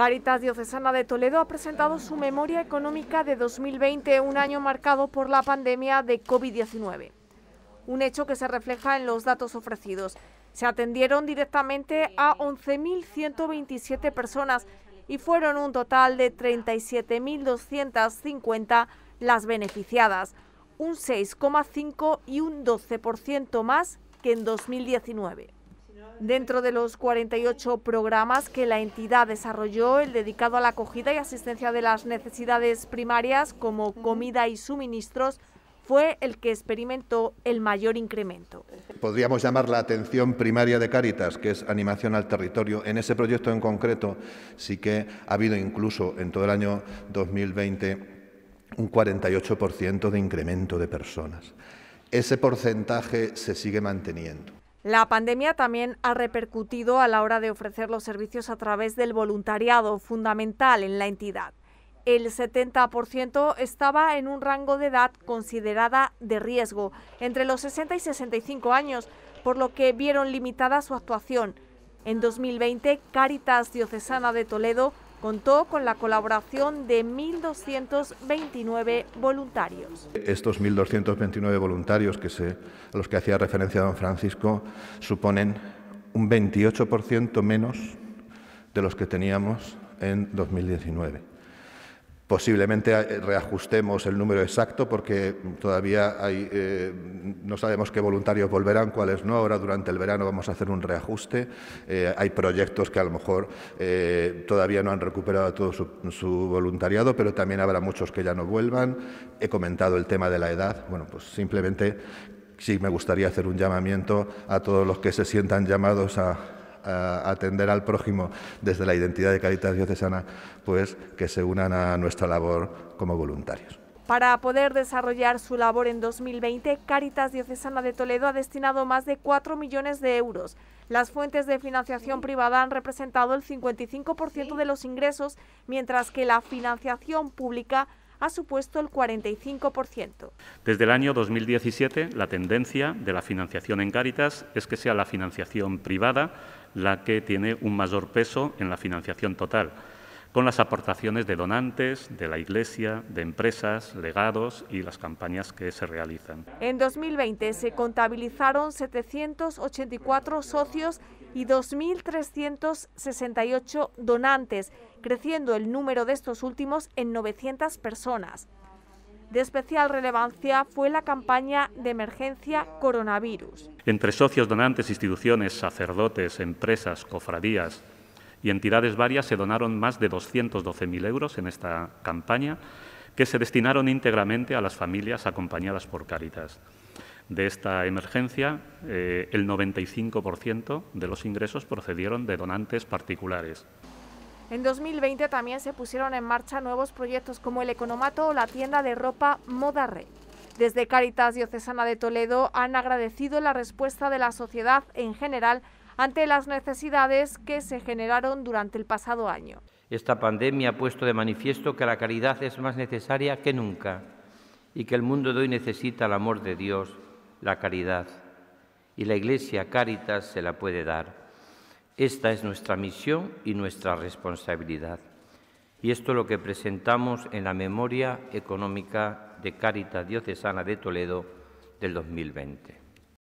Caritas Diocesana de Toledo ha presentado su memoria económica de 2020, un año marcado por la pandemia de COVID-19. Un hecho que se refleja en los datos ofrecidos. Se atendieron directamente a 11.127 personas y fueron un total de 37.250 las beneficiadas, un 6,5 y un 12% más que en 2019. Dentro de los 48 programas que la entidad desarrolló, el dedicado a la acogida y asistencia de las necesidades primarias como comida y suministros, fue el que experimentó el mayor incremento. Podríamos llamar la atención primaria de Cáritas, que es animación al territorio. En ese proyecto en concreto sí que ha habido incluso en todo el año 2020 un 48% de incremento de personas. Ese porcentaje se sigue manteniendo. La pandemia también ha repercutido a la hora de ofrecer los servicios a través del voluntariado fundamental en la entidad. El 70% estaba en un rango de edad considerada de riesgo, entre los 60 y 65 años, por lo que vieron limitada su actuación. En 2020, Caritas Diocesana de Toledo contó con la colaboración de 1.229 voluntarios. Estos 1.229 voluntarios que se, a los que hacía referencia don Francisco suponen un 28% menos de los que teníamos en 2019. Posiblemente eh, reajustemos el número exacto porque todavía hay, eh, no sabemos qué voluntarios volverán, cuáles no. Ahora durante el verano vamos a hacer un reajuste. Eh, hay proyectos que a lo mejor todavía no han recuperado todo su, su, voluntariado, pero también habrá muchos que ya no vuelvan. He comentado el tema de la edad. Bueno, pues simplemente sí me gustaría hacer un llamamiento a todos los que se sientan llamados a, atender al prójimo desde la identidad de Caritas Diocesana, pues que se unan a nuestra labor como voluntarios. Para poder desarrollar su labor en 2020, Caritas Diocesana de Toledo ha destinado más de 4 millones de euros. Las fuentes de financiación privada han representado el 55% de los ingresos, mientras que la financiación pública ha supuesto el 45%. Desde el año 2017, la tendencia de la financiación en Cáritas es que sea la financiación privada la que tiene un mayor peso en la financiación total con las aportaciones de donantes, de la Iglesia, de empresas, legados y las campañas que se realizan. En 2020 se contabilizaron 784 socios y 2.368 donantes, creciendo el número de estos últimos en 900 personas. De especial relevancia fue la campaña de emergencia coronavirus. Entre socios, donantes, instituciones, sacerdotes, empresas, cofradías, y entidades varias se donaron más de 212.000 euros en esta campaña, que se destinaron íntegramente a las familias acompañadas por Cáritas. De esta emergencia, eh, el 95% de los ingresos procedieron de donantes particulares. En 2020 también se pusieron en marcha nuevos proyectos como el Economato o la tienda de ropa Moda Desde Cáritas Diocesana de Toledo han agradecido la respuesta de la sociedad en general ante las necesidades que se generaron durante el pasado año. Esta pandemia ha puesto de manifiesto que la caridad es más necesaria que nunca y que el mundo de hoy necesita el amor de Dios, la caridad. Y la Iglesia Cáritas se la puede dar. Esta es nuestra misión y nuestra responsabilidad. Y esto es lo que presentamos en la Memoria Económica de Caritas Diocesana de Toledo del 2020.